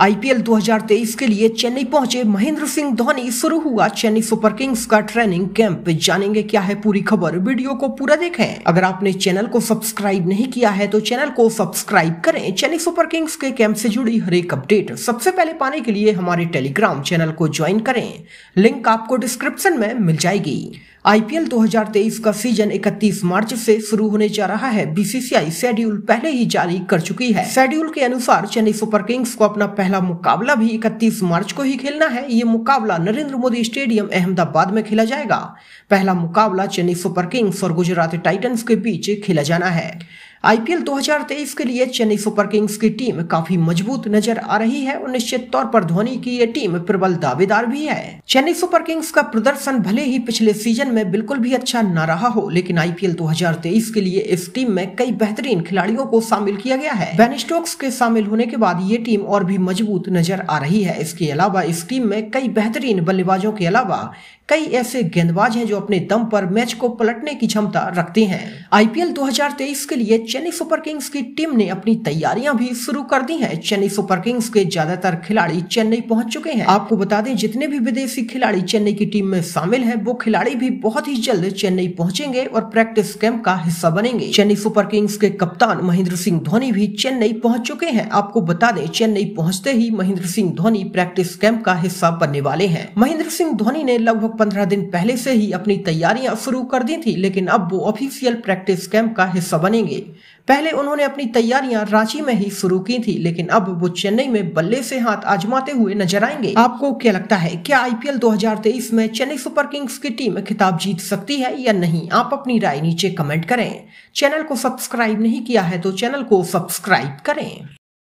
IPL 2023 के लिए चेन्नई पहुंचे महेंद्र सिंह धोनी शुरू हुआ चेन्नई सुपर किंग्स का ट्रेनिंग कैंप जानेंगे क्या है पूरी खबर वीडियो को पूरा देखें अगर आपने चैनल को सब्सक्राइब नहीं किया है तो चैनल को सब्सक्राइब करें चेन्नई सुपर किंग्स के कैंप से जुड़ी हर एक अपडेट सबसे पहले पाने के लिए हमारे टेलीग्राम चैनल को ज्वाइन करें लिंक आपको डिस्क्रिप्शन में मिल जाएगी आईपीएल 2023 का सीजन 31 मार्च से शुरू होने जा रहा है बीसीसीआई शेड्यूल पहले ही जारी कर चुकी है शेड्यूल के अनुसार चेन्नई सुपर किंग्स को अपना पहला मुकाबला भी 31 मार्च को ही खेलना है ये मुकाबला नरेंद्र मोदी स्टेडियम अहमदाबाद में खेला जाएगा पहला मुकाबला चेन्नई सुपर किंग्स और गुजरात टाइटंस के बीच खेला जाना है आईपीएल 2023 के लिए चेन्नई सुपर किंग्स की टीम काफी मजबूत नजर आ रही है और निश्चित तौर पर धोनी की ये टीम प्रबल दावेदार भी है चेन्नई सुपर किंग्स का प्रदर्शन भले ही पिछले सीजन में बिल्कुल भी अच्छा न रहा हो लेकिन आईपीएल 2023 के लिए इस टीम में कई बेहतरीन खिलाड़ियों को शामिल किया गया है बेन स्टोक्स के शामिल होने के बाद ये टीम और भी मजबूत नजर आ रही है इसके अलावा इस टीम में कई बेहतरीन बल्लेबाजों के अलावा कई ऐसे गेंदबाज हैं जो अपने दम पर मैच को पलटने की क्षमता रखते हैं आईपीएल 2023 के लिए चेन्नई सुपर किंग्स की टीम ने अपनी तैयारियां भी शुरू कर दी हैं चेन्नई सुपर किंग्स के ज्यादातर खिलाड़ी चेन्नई पहुंच चुके हैं आपको बता दें जितने भी विदेशी खिलाड़ी चेन्नई की टीम में शामिल है वो खिलाड़ी भी बहुत ही जल्द चेन्नई पहुंचेंगे और प्रैक्टिस कैंप का हिस्सा बनेंगे चेन्नई सुपर किंग्स के कप्तान महेंद्र सिंह धोनी भी चेन्नई पहुंच चुके हैं आपको बता दें चेन्नई पहुंचते ही महेंद्र सिंह धोनी प्रैक्टिस कैंप का हिस्सा बनने वाले हैं महेंद्र सिंह धोनी ने लगभग पंद्रह दिन पहले से ही अपनी तैयारियां शुरू कर दी थी लेकिन अब वो ऑफिशियल प्रैक्टिस कैंप का हिस्सा बनेंगे पहले उन्होंने अपनी तैयारियां रांची में ही शुरू की थी लेकिन अब वो चेन्नई में बल्ले से हाथ आजमाते हुए नजर आएंगे आपको क्या लगता है क्या आईपीएल 2023 में चेन्नई सुपर किंग्स की टीम खिताब जीत सकती है या नहीं आप अपनी राय नीचे कमेंट करें चैनल को सब्सक्राइब नहीं किया है तो चैनल को सब्सक्राइब करें